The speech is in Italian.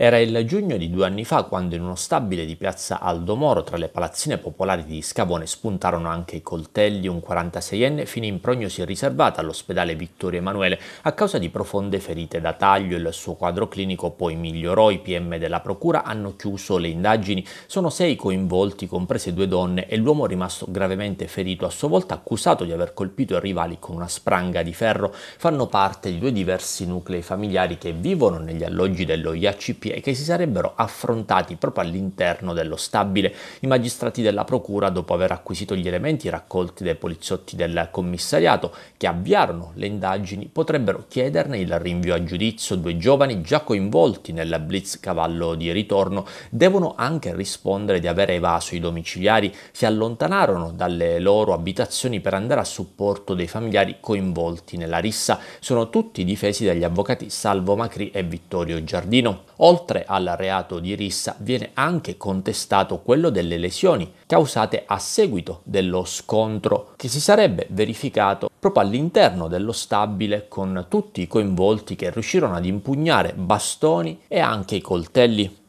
Era il giugno di due anni fa quando in uno stabile di piazza Aldo Moro tra le palazzine popolari di Scavone spuntarono anche i coltelli, un 46enne finì in prognosi riservata all'ospedale Vittorio Emanuele a causa di profonde ferite da taglio, il suo quadro clinico poi migliorò, i PM della procura hanno chiuso le indagini, sono sei coinvolti comprese due donne e l'uomo rimasto gravemente ferito a sua volta accusato di aver colpito i rivali con una spranga di ferro fanno parte di due diversi nuclei familiari che vivono negli alloggi dello IACP corrotti e che si sarebbero affrontati proprio all'interno dello stabile. I magistrati della procura, dopo aver acquisito gli elementi raccolti dai poliziotti del commissariato che avviarono le indagini, potrebbero chiederne il rinvio a giudizio. Due giovani già coinvolti nel blitz cavallo di ritorno devono anche rispondere di aver evaso i domiciliari, si allontanarono dalle loro abitazioni per andare a supporto dei familiari coinvolti nella rissa. Sono tutti difesi dagli avvocati Salvo Macri e Vittorio Giardino. Oltre Oltre al reato di rissa viene anche contestato quello delle lesioni causate a seguito dello scontro che si sarebbe verificato proprio all'interno dello stabile con tutti i coinvolti che riuscirono ad impugnare bastoni e anche i coltelli.